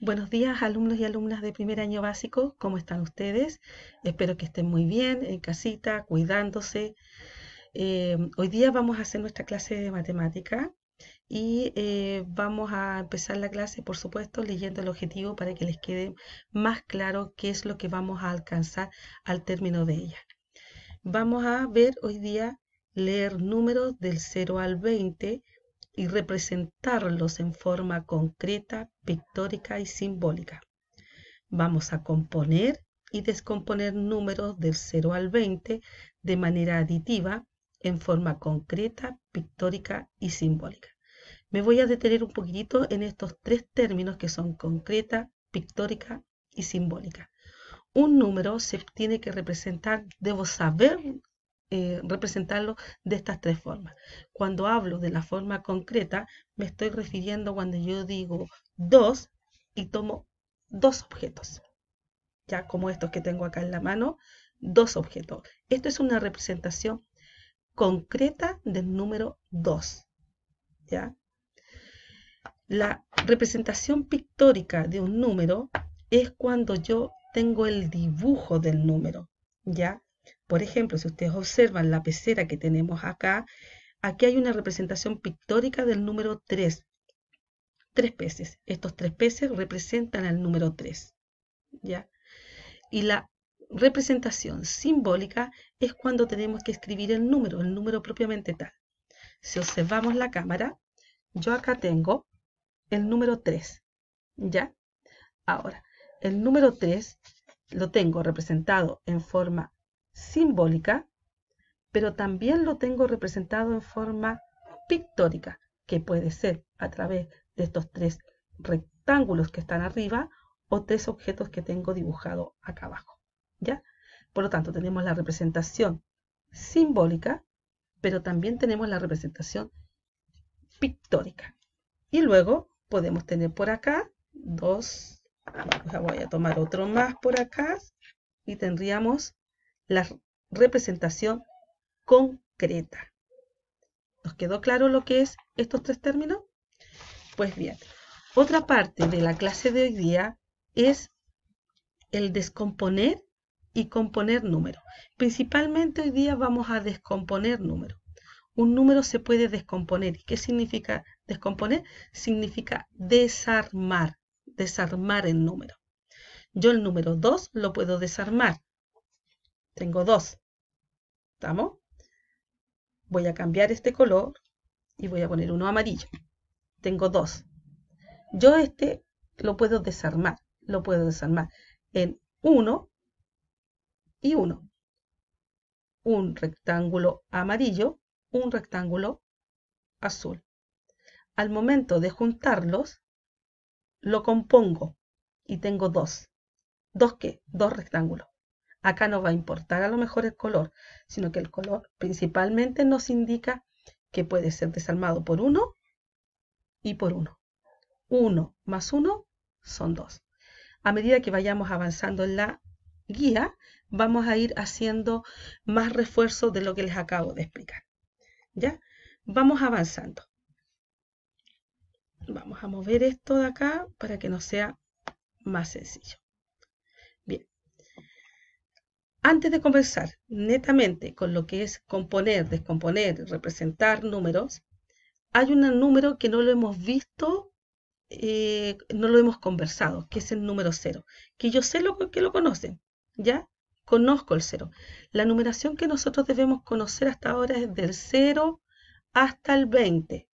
Buenos días, alumnos y alumnas de primer año básico. ¿Cómo están ustedes? Espero que estén muy bien, en casita, cuidándose. Eh, hoy día vamos a hacer nuestra clase de matemática y eh, vamos a empezar la clase, por supuesto, leyendo el objetivo para que les quede más claro qué es lo que vamos a alcanzar al término de ella. Vamos a ver hoy día leer números del 0 al 20 y representarlos en forma concreta, pictórica y simbólica. Vamos a componer y descomponer números del 0 al 20 de manera aditiva en forma concreta, pictórica y simbólica. Me voy a detener un poquitito en estos tres términos que son concreta, pictórica y simbólica. Un número se tiene que representar, debo saber eh, representarlo de estas tres formas. Cuando hablo de la forma concreta, me estoy refiriendo cuando yo digo dos y tomo dos objetos, ya como estos que tengo acá en la mano, dos objetos. Esto es una representación concreta del número 2. ¿ya? La representación pictórica de un número es cuando yo tengo el dibujo del número. ¿ya? Por ejemplo, si ustedes observan la pecera que tenemos acá, aquí hay una representación pictórica del número 3. Tres peces. Estos tres peces representan al número 3. ¿ya? Y la representación simbólica es cuando tenemos que escribir el número, el número propiamente tal. Si observamos la cámara, yo acá tengo el número 3, ¿ya? Ahora, el número 3 lo tengo representado en forma simbólica, pero también lo tengo representado en forma pictórica, que puede ser a través de estos tres rectángulos que están arriba o tres objetos que tengo dibujado acá abajo. ¿Ya? Por lo tanto, tenemos la representación simbólica, pero también tenemos la representación pictórica. Y luego podemos tener por acá dos, voy a tomar otro más por acá, y tendríamos la representación concreta. ¿Nos quedó claro lo que es estos tres términos? Pues bien, otra parte de la clase de hoy día es el descomponer y componer números. Principalmente hoy día vamos a descomponer números. Un número se puede descomponer. ¿Y qué significa descomponer? Significa desarmar, desarmar el número. Yo el número 2 lo puedo desarmar. Tengo dos. ¿Estamos? Voy a cambiar este color y voy a poner uno amarillo. Tengo dos. Yo este lo puedo desarmar. Lo puedo desarmar en uno y uno. Un rectángulo amarillo, un rectángulo azul. Al momento de juntarlos, lo compongo y tengo dos. ¿Dos qué? Dos rectángulos. Acá no va a importar a lo mejor el color, sino que el color principalmente nos indica que puede ser desarmado por uno y por uno. Uno más uno son dos. A medida que vayamos avanzando en la guía, vamos a ir haciendo más refuerzo de lo que les acabo de explicar. ¿Ya? Vamos avanzando. Vamos a mover esto de acá para que nos sea más sencillo. Antes de conversar netamente con lo que es componer, descomponer, representar números, hay un número que no lo hemos visto, eh, no lo hemos conversado, que es el número cero, que yo sé lo, que lo conocen, ¿ya? Conozco el cero. La numeración que nosotros debemos conocer hasta ahora es del 0 hasta el 20,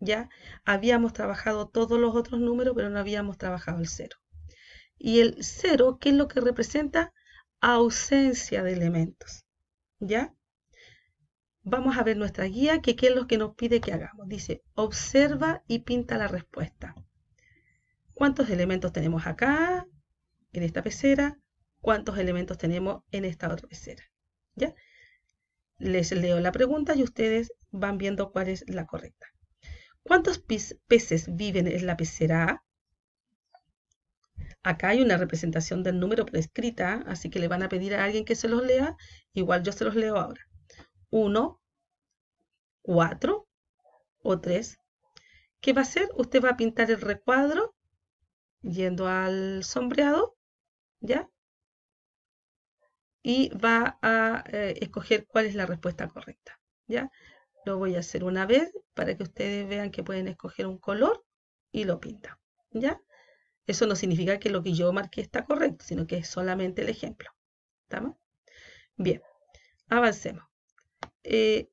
¿ya? Habíamos trabajado todos los otros números, pero no habíamos trabajado el cero. Y el cero, ¿qué es lo que representa? ausencia de elementos. ¿Ya? Vamos a ver nuestra guía, que qué es lo que nos pide que hagamos. Dice, observa y pinta la respuesta. ¿Cuántos elementos tenemos acá, en esta pecera? ¿Cuántos elementos tenemos en esta otra pecera? ¿Ya? Les leo la pregunta y ustedes van viendo cuál es la correcta. ¿Cuántos peces viven en la pecera A? Acá hay una representación del número prescrita, así que le van a pedir a alguien que se los lea. Igual yo se los leo ahora. 1, 4 o 3. ¿Qué va a hacer? Usted va a pintar el recuadro yendo al sombreado, ¿ya? Y va a eh, escoger cuál es la respuesta correcta, ¿ya? Lo voy a hacer una vez para que ustedes vean que pueden escoger un color y lo pintan, ¿ya? Eso no significa que lo que yo marqué está correcto, sino que es solamente el ejemplo. ¿Estamos? Bien, avancemos. Eh,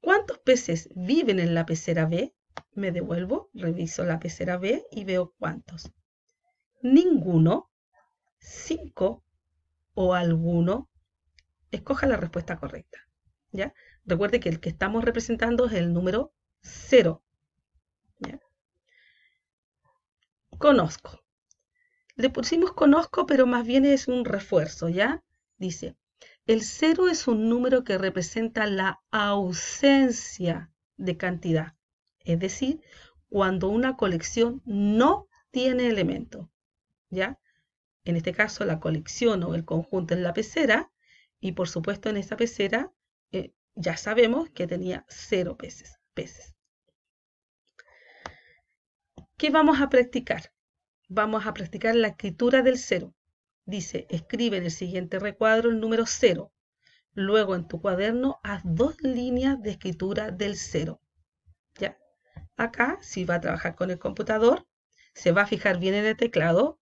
¿Cuántos peces viven en la pecera B? Me devuelvo, reviso la pecera B y veo cuántos. Ninguno, cinco o alguno. Escoja la respuesta correcta. ¿Ya? Recuerde que el que estamos representando es el número cero. conozco. Le pusimos conozco, pero más bien es un refuerzo, ¿ya? Dice, el cero es un número que representa la ausencia de cantidad, es decir, cuando una colección no tiene elemento, ¿ya? En este caso, la colección o el conjunto es la pecera, y por supuesto en esa pecera eh, ya sabemos que tenía cero peces, peces. ¿Qué vamos a practicar? Vamos a practicar la escritura del cero. Dice, escribe en el siguiente recuadro el número cero. Luego en tu cuaderno haz dos líneas de escritura del cero. Ya. Acá, si va a trabajar con el computador, se va a fijar bien en el teclado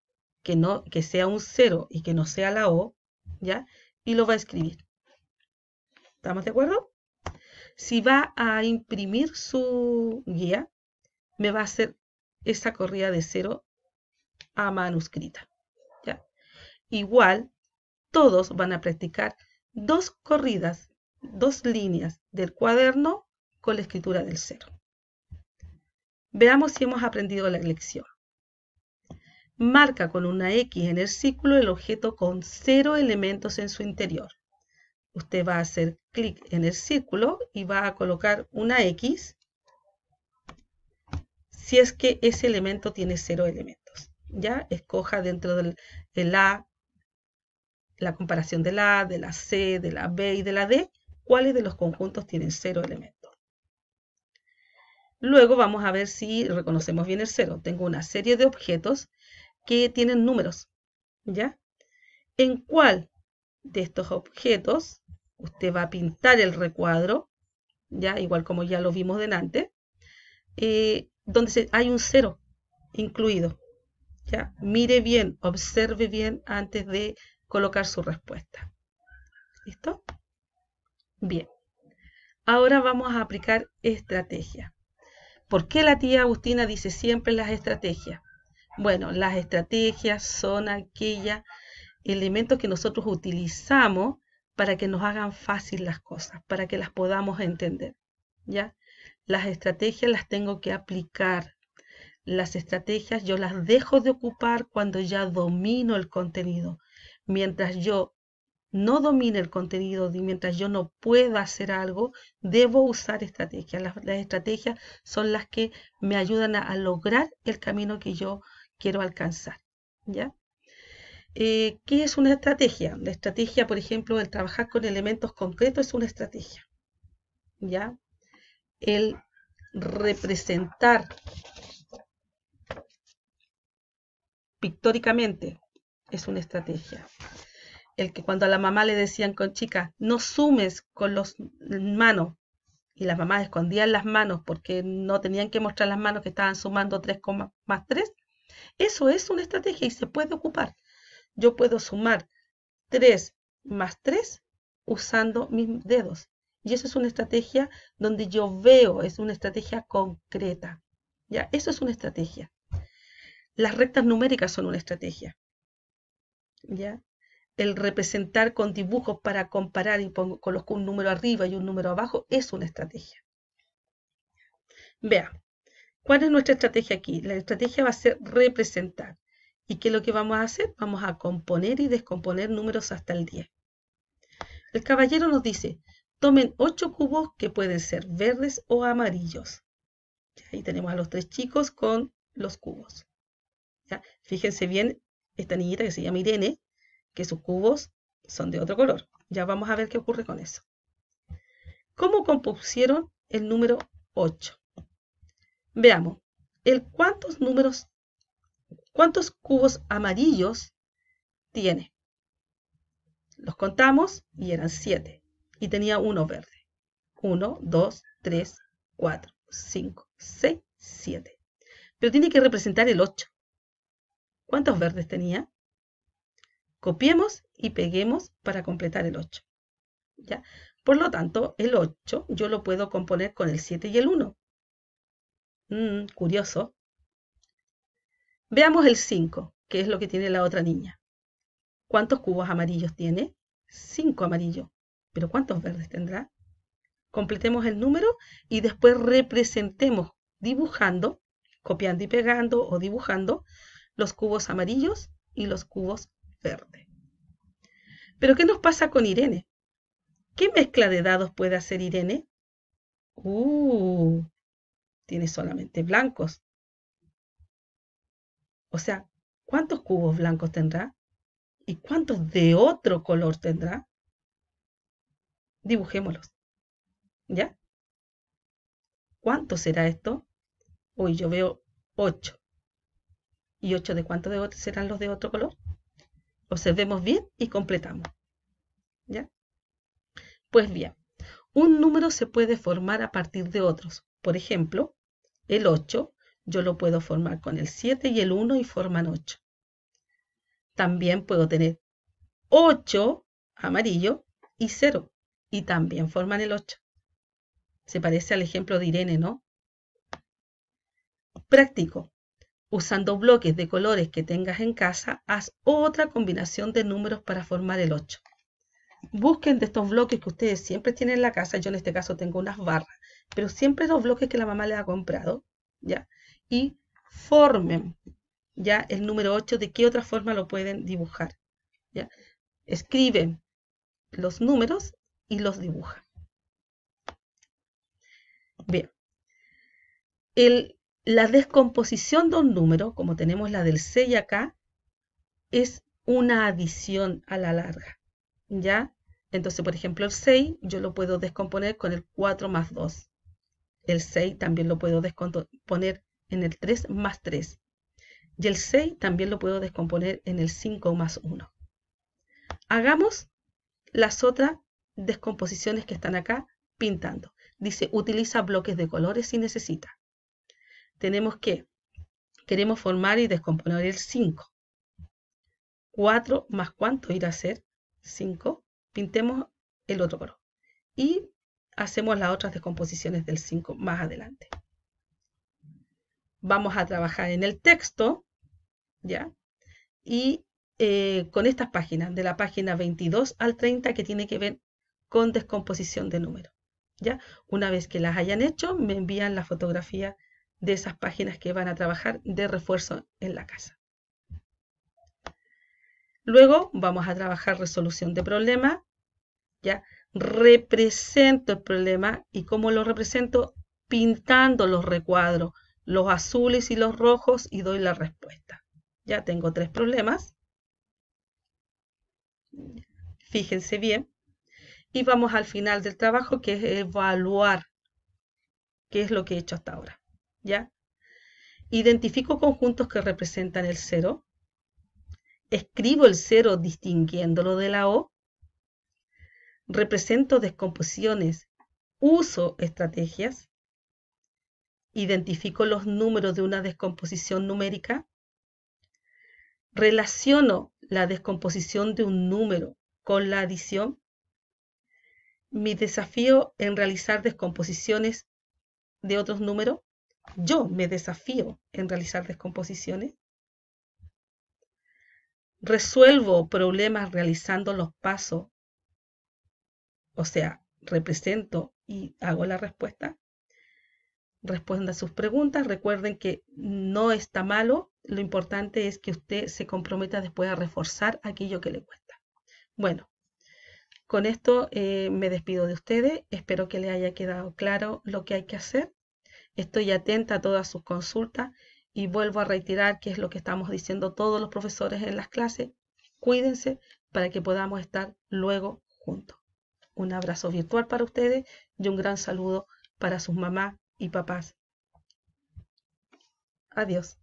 que no que sea un cero y que no sea la O, ¿ya? Y lo va a escribir. ¿Estamos de acuerdo? Si va a imprimir su guía, me va a hacer esa corrida de cero a manuscrita. Igual, todos van a practicar dos corridas, dos líneas del cuaderno con la escritura del cero. Veamos si hemos aprendido la lección. Marca con una X en el círculo el objeto con cero elementos en su interior. Usted va a hacer clic en el círculo y va a colocar una X si es que ese elemento tiene cero elementos. Ya escoja dentro del, A, la comparación del A, de la C, de la B y de la D, cuáles de los conjuntos tienen cero elementos. Luego vamos a ver si reconocemos bien el cero. Tengo una serie de objetos que tienen números, ¿ya? ¿En cuál de estos objetos usted va a pintar el recuadro? Ya, igual como ya lo vimos delante. Eh, donde hay un cero incluido. ¿ya? Mire bien, observe bien antes de colocar su respuesta. ¿Listo? Bien. Ahora vamos a aplicar estrategia. ¿Por qué la tía Agustina dice siempre las estrategias? Bueno, las estrategias son aquellos elementos que nosotros utilizamos para que nos hagan fácil las cosas, para que las podamos entender. ¿Ya? Las estrategias las tengo que aplicar. Las estrategias yo las dejo de ocupar cuando ya domino el contenido. Mientras yo no domine el contenido, y mientras yo no pueda hacer algo, debo usar estrategias. Las, estrategias son las que me ayudan a, lograr el camino que yo quiero alcanzar. ¿Ya? Eh, ¿Qué es una estrategia? La estrategia, por ejemplo, el trabajar con elementos concretos es una estrategia. ¿Ya? el representar pictóricamente es una estrategia. El que cuando a la mamá le decían con chica, no sumes con las manos, y las mamás escondían las manos porque no tenían que mostrar las manos que estaban sumando 3, más 3, eso es una estrategia y se puede ocupar. Yo puedo sumar 3 más 3 usando mis dedos. Y eso es una estrategia donde yo veo, es una estrategia concreta. ¿ya? Eso es una estrategia. Las rectas numéricas son una estrategia. ¿ya? El representar con dibujos para comparar y pongo, coloco un número arriba y un número abajo es una estrategia. Vea, ¿cuál es nuestra estrategia aquí? La estrategia va a ser representar. ¿Y qué es lo que vamos a hacer? Vamos a componer y descomponer números hasta el 10. El caballero nos dice, Tomen ocho cubos que pueden ser verdes o amarillos. Ahí tenemos a los tres chicos con los cubos. Fíjense bien, esta niñita que se llama Irene, que sus cubos son de otro color. Ya vamos a ver qué ocurre con eso. ¿Cómo compusieron el número 8? Veamos, el cuántos números, cuántos cubos amarillos tiene. Los contamos y eran siete y tenía uno verde. Uno, dos, tres, cuatro, cinco, seis, siete. Pero tiene que representar el ocho. ¿Cuántos verdes tenía? Copiemos y peguemos para completar el ocho. ¿Ya? Por lo tanto, el ocho yo lo puedo componer con el siete y el uno. Mm, curioso. Veamos el cinco, que es lo que tiene la otra niña. ¿Cuántos cubos amarillos tiene? Cinco amarillos. ¿Pero cuántos verdes tendrá? Completemos el número y después representemos dibujando, copiando y pegando o dibujando los cubos amarillos y los cubos verdes. ¿Pero qué nos pasa con Irene? ¿Qué mezcla de dados puede hacer Irene? Uh, tiene solamente blancos. O sea, ¿cuántos cubos blancos tendrá? ¿Y cuántos de otro color tendrá? dibujémoslos. ¿Ya? ¿Cuánto será esto? Uy, yo veo 8. ¿Y 8 de cuánto de serán los de otro color? Observemos bien y completamos. ¿Ya? Pues bien, un número se puede formar a partir de otros. Por ejemplo, el 8 yo lo puedo formar con el 7 y el 1 y forman 8. También puedo tener 8 amarillo y 0 y también forman el 8. Se parece al ejemplo de Irene, ¿no? Práctico. Usando bloques de colores que tengas en casa, haz otra combinación de números para formar el 8. Busquen de estos bloques que ustedes siempre tienen en la casa, yo en este caso tengo unas barras, pero siempre los bloques que la mamá les ha comprado, ¿ya? Y formen, ¿ya? El número 8, ¿de qué otra forma lo pueden dibujar? ¿Ya? Escriben los números y los dibuja. Bien. la descomposición de un número, como tenemos la del 6 acá, es una adición a la larga. ¿Ya? Entonces, por ejemplo, el 6 yo lo puedo descomponer con el 4 más 2. El 6 también lo puedo descomponer en el 3 más 3. Y el 6 también lo puedo descomponer en el 5 más 1. Hagamos las otras descomposiciones que están acá pintando. Dice, utiliza bloques de colores si necesita. Tenemos que, queremos formar y descomponer el 5. 4 más cuánto irá a ser 5. Pintemos el otro color. Y hacemos las otras descomposiciones del 5 más adelante. Vamos a trabajar en el texto, ¿ya? Y eh, con estas páginas, de la página 22 al 30, que tiene que ver con descomposición de número. ¿ya? Una vez que las hayan hecho, me envían la fotografía de esas páginas que van a trabajar de refuerzo en la casa. Luego vamos a trabajar resolución de problemas. ¿ya? Represento el problema y cómo lo represento pintando los recuadros, los azules y los rojos y doy la respuesta. Ya tengo tres problemas. Fíjense bien. Y vamos al final del trabajo, que es evaluar qué es lo que he hecho hasta ahora. ¿Ya? Identifico conjuntos que representan el cero. Escribo el cero distinguiéndolo de la O. Represento descomposiciones. Uso estrategias. Identifico los números de una descomposición numérica. Relaciono la descomposición de un número con la adición mi desafío en realizar descomposiciones de otros números? Yo me desafío en realizar descomposiciones. Resuelvo problemas realizando los pasos, o sea, represento y hago la respuesta. Responda a sus preguntas. Recuerden que no está malo. Lo importante es que usted se comprometa después a reforzar aquello que le cuesta. Bueno, con esto eh, me despido de ustedes. Espero que les haya quedado claro lo que hay que hacer. Estoy atenta a todas sus consultas y vuelvo a reiterar que es lo que estamos diciendo todos los profesores en las clases. Cuídense para que podamos estar luego juntos. Un abrazo virtual para ustedes y un gran saludo para sus mamás y papás. Adiós.